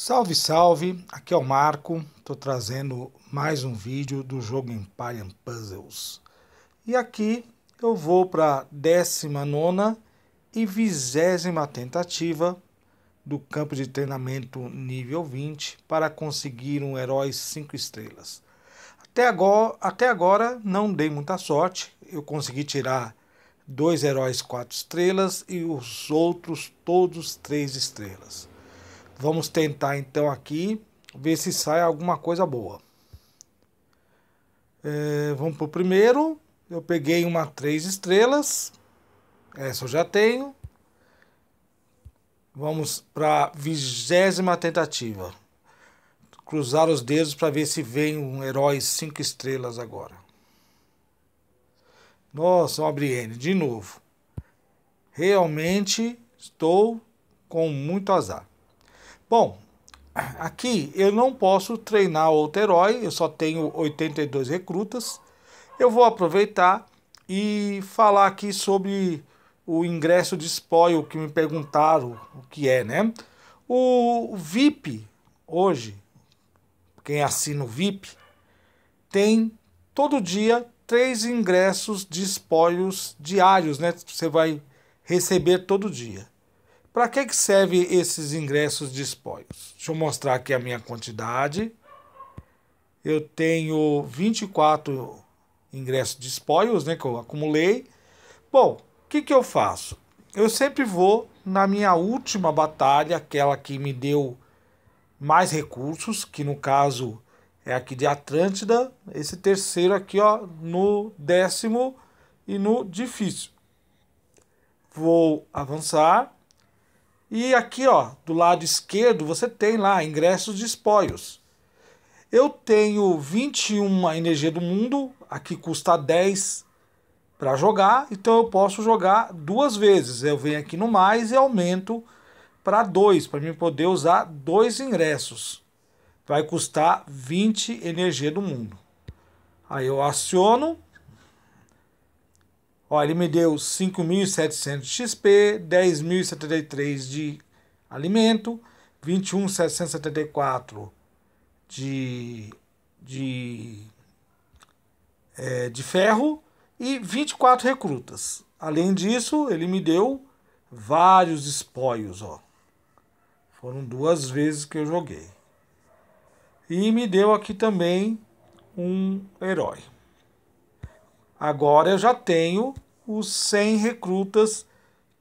Salve, salve! Aqui é o Marco, estou trazendo mais um vídeo do jogo Empire and Puzzles. E aqui eu vou para a 19 e 20 tentativa do campo de treinamento nível 20 para conseguir um herói 5 estrelas. Até agora, até agora não dei muita sorte, eu consegui tirar dois heróis 4 estrelas e os outros todos 3 estrelas. Vamos tentar então aqui ver se sai alguma coisa boa. É, vamos para o primeiro. Eu peguei uma três estrelas. Essa eu já tenho. Vamos para a vigésima tentativa. Cruzar os dedos para ver se vem um herói cinco estrelas agora. Nossa, uma Brienne, de novo. Realmente estou com muito azar. Bom, aqui eu não posso treinar outro herói, eu só tenho 82 recrutas. Eu vou aproveitar e falar aqui sobre o ingresso de spoil que me perguntaram o que é, né? O VIP hoje, quem assina o VIP, tem todo dia três ingressos de spoilers diários, né? Você vai receber todo dia. Para que, que serve esses ingressos de espólios? Deixa eu mostrar aqui a minha quantidade. Eu tenho 24 ingressos de espólios, né, que eu acumulei. Bom, o que, que eu faço? Eu sempre vou na minha última batalha, aquela que me deu mais recursos, que no caso é aqui de Atlântida, esse terceiro aqui, ó, no décimo e no difícil. Vou avançar e aqui, ó, do lado esquerdo, você tem lá ingressos de espólios. Eu tenho 21 energia do mundo, aqui custa 10 para jogar, então eu posso jogar duas vezes. Eu venho aqui no mais e aumento para 2, para mim poder usar dois ingressos. Vai custar 20 energia do mundo. Aí eu aciono Ó, ele me deu 5.700 XP, 10.073 de alimento, 21.774 de, de, é, de ferro e 24 recrutas. Além disso, ele me deu vários espóios, ó. Foram duas vezes que eu joguei. E me deu aqui também um herói. Agora eu já tenho os 100 recrutas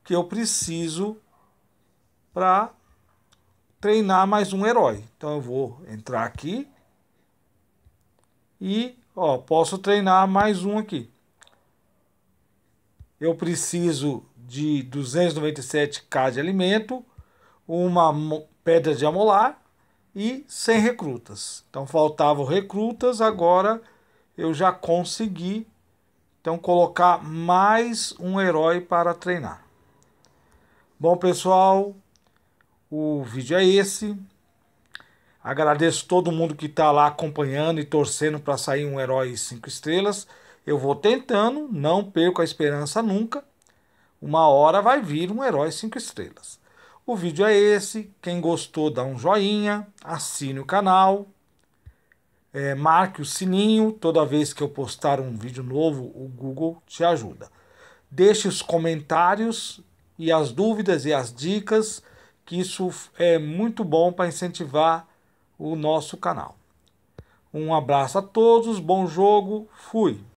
que eu preciso para treinar mais um herói. Então eu vou entrar aqui e ó, posso treinar mais um aqui. Eu preciso de 297k de alimento, uma pedra de amolar e 100 recrutas. Então faltavam recrutas, agora eu já consegui então colocar mais um herói para treinar. Bom pessoal, o vídeo é esse. Agradeço todo mundo que está lá acompanhando e torcendo para sair um herói 5 estrelas. Eu vou tentando, não perco a esperança nunca. Uma hora vai vir um herói 5 estrelas. O vídeo é esse. Quem gostou, dá um joinha, assine o canal é, marque o sininho, toda vez que eu postar um vídeo novo, o Google te ajuda. Deixe os comentários e as dúvidas e as dicas, que isso é muito bom para incentivar o nosso canal. Um abraço a todos, bom jogo, fui!